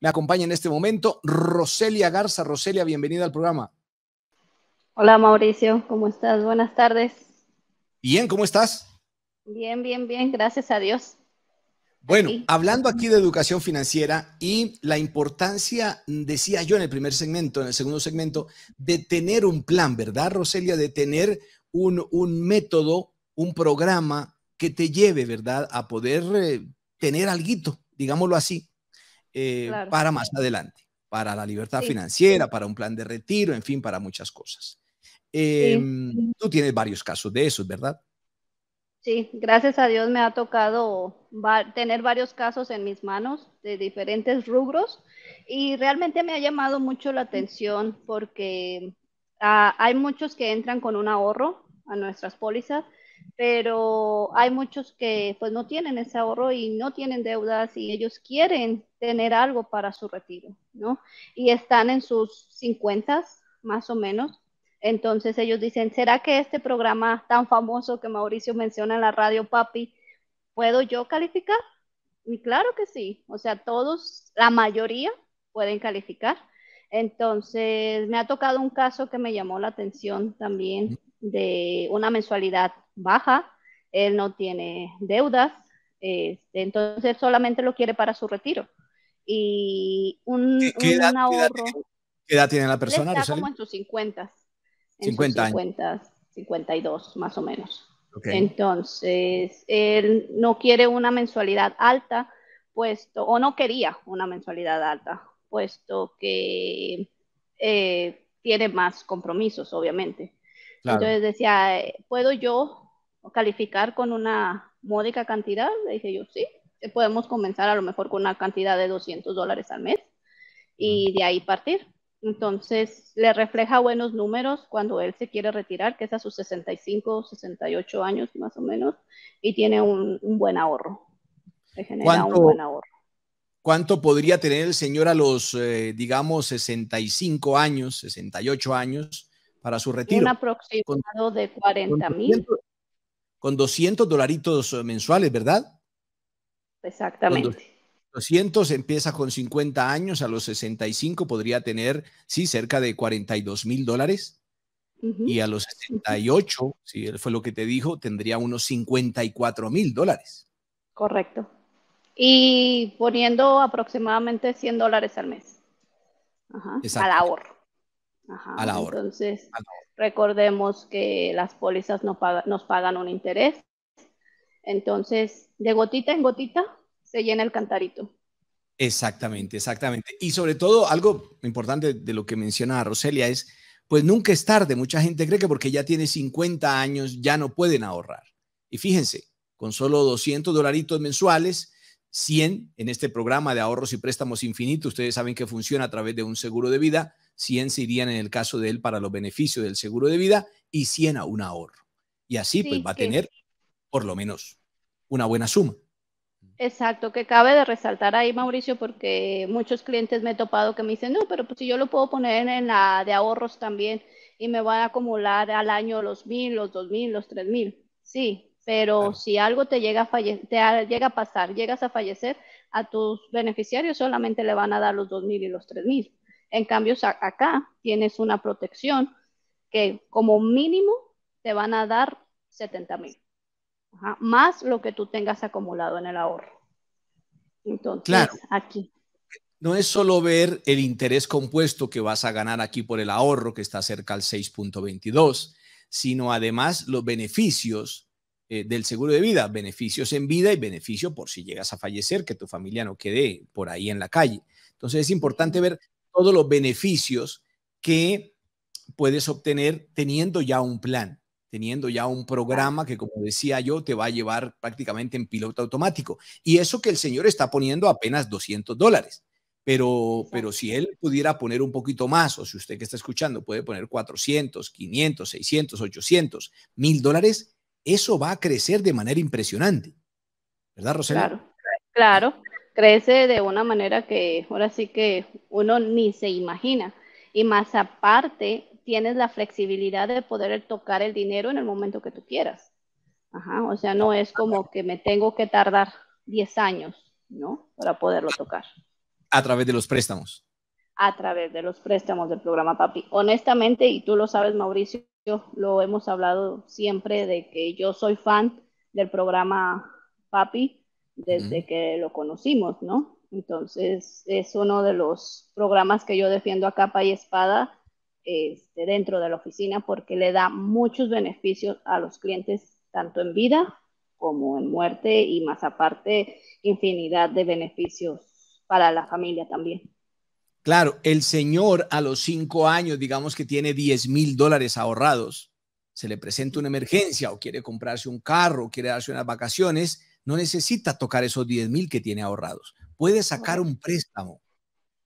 Me acompaña en este momento Roselia Garza. Roselia, bienvenida al programa. Hola Mauricio, ¿cómo estás? Buenas tardes. Bien, ¿cómo estás? Bien, bien, bien, gracias a Dios. Bueno, hablando aquí de educación financiera y la importancia, decía yo en el primer segmento, en el segundo segmento, de tener un plan, ¿verdad, Roselia? De tener un, un método, un programa, que te lleve, ¿verdad?, a poder eh, tener alguito, digámoslo así, eh, para más adelante, para la libertad financiera, para un plan de retiro, en fin, para muchas cosas. Em, tú tienes varios casos de esos, ¿verdad? Sí, gracias a Dios me ha tocado tener varios casos en mis manos de diferentes rubros y realmente me ha llamado mucho la atención porque ah, hay muchos que entran con un ahorro a nuestras pólizas pero hay muchos que pues no tienen ese ahorro y no tienen deudas y ellos quieren tener algo para su retiro, ¿no? Y están en sus 50 más o menos. Entonces ellos dicen, ¿será que este programa tan famoso que Mauricio menciona en la radio, papi, puedo yo calificar? Y claro que sí, o sea, todos, la mayoría pueden calificar. Entonces, me ha tocado un caso que me llamó la atención también de una mensualidad baja, él no tiene deudas, este, entonces solamente lo quiere para su retiro. Y un, ahorro... tiene la persona? Está como en sus 50. cincuenta 50 sus 52 más o menos. Entonces, él no quiere una mensualidad alta, puesto, o no quería una mensualidad alta, puesto que eh, tiene más compromisos, obviamente. Entonces decía, eh, ¿puedo yo calificar con una módica cantidad? Le dije yo, sí, podemos comenzar a lo mejor con una cantidad de 200 dólares al mes y de ahí partir. Entonces, le refleja buenos números cuando él se quiere retirar, que es a sus 65, 68 años más o menos, y tiene un, buen ahorro. Se genera ¿Cuánto, un buen ahorro. ¿Cuánto podría tener el señor a los, eh, digamos, 65 años, 68 años para su retiro? Un aproximado de 40 mil con 200 dolaritos mensuales, ¿verdad? Exactamente. 200 empieza con 50 años, a los 65 podría tener, sí, cerca de 42 mil dólares. Y a los 68, si él fue lo que te dijo, tendría unos 54 mil dólares. Correcto. Y poniendo aproximadamente 100 dólares al mes. Ajá, al ahorro. Ajá, Entonces, recordemos que las pólizas no nos pagan un interés. Entonces, de gotita en gotita se llena el cantarito. Exactamente, exactamente. Y sobre todo, algo importante de lo que menciona Roselia es, pues nunca es tarde. Mucha gente cree que porque ya tiene 50 años ya no pueden ahorrar. Y fíjense, con solo 200 dolaritos mensuales, 100 en este programa de ahorros y préstamos infinitos, ustedes saben que funciona a través de un seguro de vida, 100 se irían en el caso de él para los beneficios del seguro de vida y 100 a un ahorro. Y así pues va a tener por lo menos una buena suma. Exacto, que cabe de resaltar ahí, Mauricio, porque muchos clientes me he topado que me dicen, no, pero pues si yo lo puedo poner en la de ahorros también y me van a acumular al año los mil, los dos mil, los tres mil. Sí, pero si algo te llega, a te llega a pasar, llegas a fallecer, a tus beneficiarios solamente le van a dar los dos mil y los tres mil. En cambio, acá tienes una protección que como mínimo te van a dar 70 mil, más lo que tú tengas acumulado en el ahorro. Entonces, claro. aquí. No es solo ver el interés compuesto que vas a ganar aquí por el ahorro, que está cerca al 6.22, sino además los beneficios eh, del seguro de vida, beneficios en vida y beneficio por si llegas a fallecer, que tu familia no quede por ahí en la calle. Entonces es importante ver todos los beneficios que puedes obtener teniendo ya un plan, teniendo ya un programa que, como decía yo, te va a llevar prácticamente en piloto automático. Y eso que el señor está poniendo apenas 200 dólares. Pero, pero si él pudiera poner un poquito más, o si usted que está escuchando puede poner 400, 500, 600, 800, 1000 dólares, eso va a crecer de manera impresionante. ¿Verdad, Claro, claro crece de una manera que ahora sí que uno ni se imagina. Y más aparte, tienes la flexibilidad de poder tocar el dinero en el momento que tú quieras. o sea, no es como que me tengo que tardar 10 años, ¿no? Para poderlo tocar. A través de los préstamos. A través de los préstamos del programa Papi. Honestamente, y tú lo sabes, Mauricio, lo hemos hablado siempre de que yo soy fan del programa Papi desde que lo conocimos, ¿no? Entonces, es uno de los programas que yo defiendo a capa y espada este, dentro de la oficina porque le da muchos beneficios a los clientes, tanto en vida como en muerte y más aparte, infinidad de beneficios para la familia también. Claro, el señor a los cinco años, digamos que tiene 10 mil dólares ahorrados, se le presenta una emergencia o quiere comprarse un carro, quiere darse unas vacaciones no necesita tocar esos 10 mil que tiene ahorrados. Puede sacar un préstamo,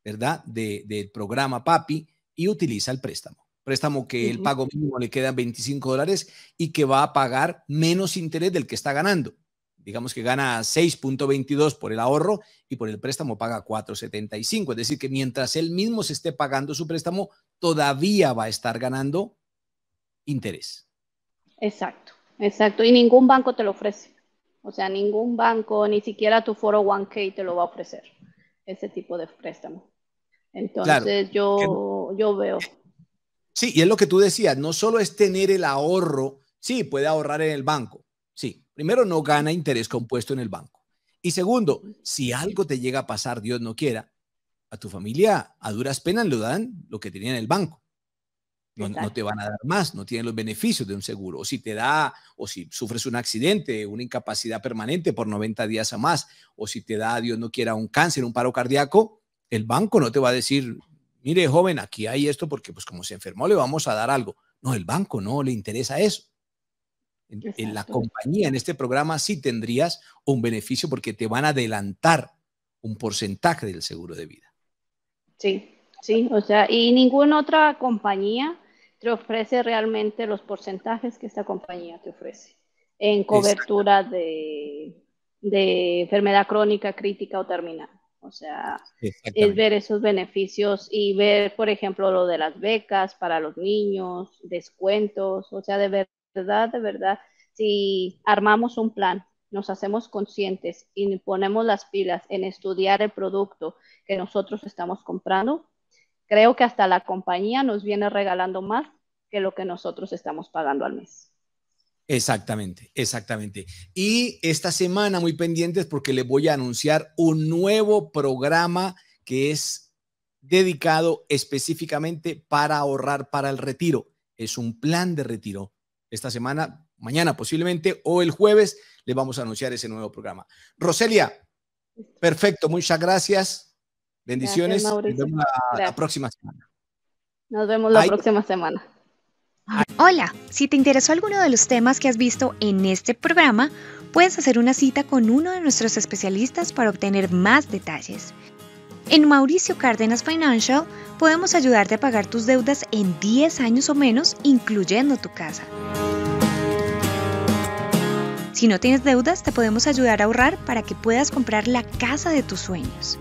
¿verdad? De, del programa PAPI y utiliza el préstamo. Préstamo que el pago mínimo le queda 25 dólares y que va a pagar menos interés del que está ganando. Digamos que gana 6.22 por el ahorro y por el préstamo paga 4.75. Es decir, que mientras él mismo se esté pagando su préstamo, todavía va a estar ganando interés. Exacto, exacto. Y ningún banco te lo ofrece. O sea, ningún banco, ni siquiera tu foro 1K te lo va a ofrecer, ese tipo de préstamo. Entonces yo, yo veo. Sí, y es lo que tú decías, no solo es tener el ahorro, sí, puede ahorrar en el banco, sí. Primero, no gana interés compuesto en el banco. Y segundo, si algo te llega a pasar, Dios no quiera, a tu familia a duras penas lo dan lo que tenía en el banco. No, te van a dar más, no tienen los beneficios de un seguro. O si te da, o si sufres un accidente, una incapacidad permanente por 90 días a más, o si te da, Dios no quiera, un cáncer, un paro cardíaco, el banco no te va a decir, mire joven, aquí hay esto porque pues como se enfermó le vamos a dar algo. No, el banco no le interesa eso. en la compañía, en este programa, sí tendrías un beneficio porque te van a adelantar un porcentaje del seguro de vida. Sí, sí, o sea, y ninguna otra compañía te ofrece realmente los porcentajes que esta compañía te ofrece en cobertura de, de, enfermedad crónica, crítica o terminal. O sea, es ver esos beneficios y ver, por ejemplo, lo de las becas para los niños, descuentos, o sea, de verdad, de verdad, si armamos un plan, nos hacemos conscientes y ponemos las pilas en estudiar el producto que nosotros estamos comprando, Creo que hasta la compañía nos viene regalando más que lo que nosotros estamos pagando al mes. Exactamente, exactamente. Y esta semana muy pendientes porque les voy a anunciar un nuevo programa que es dedicado específicamente para ahorrar para el retiro. Es un plan de retiro. Esta semana, mañana posiblemente o el jueves le vamos a anunciar ese nuevo programa. Roselia, perfecto, muchas gracias. Bendiciones. y Nos vemos la, próxima semana. Nos vemos la próxima semana. Hola, si te interesó alguno de los temas que has visto en este programa, puedes hacer una cita con uno de nuestros especialistas para obtener más detalles. En Mauricio Cárdenas Financial podemos ayudarte a pagar tus deudas en 10 años o menos, incluyendo tu casa. Si no tienes deudas, te podemos ayudar a ahorrar para que puedas comprar la casa de tus sueños.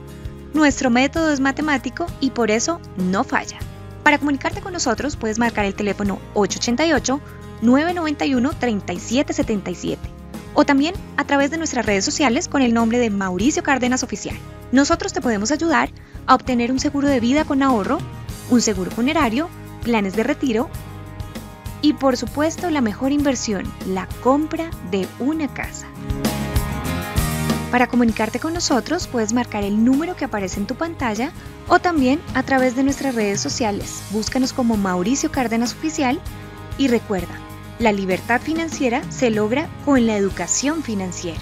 Nuestro método es matemático y por eso no falla. Para comunicarte con nosotros puedes marcar el teléfono 888-991-3777 o también a través de nuestras redes sociales con el nombre de Mauricio Cárdenas Oficial. Nosotros te podemos ayudar a obtener un seguro de vida con ahorro, un seguro funerario, planes de retiro y por supuesto la mejor inversión, la compra de una casa. Para comunicarte con nosotros puedes marcar el número que aparece en tu pantalla o también a través de nuestras redes sociales. Búscanos como Mauricio Cárdenas Oficial y recuerda, la libertad financiera se logra con la educación financiera.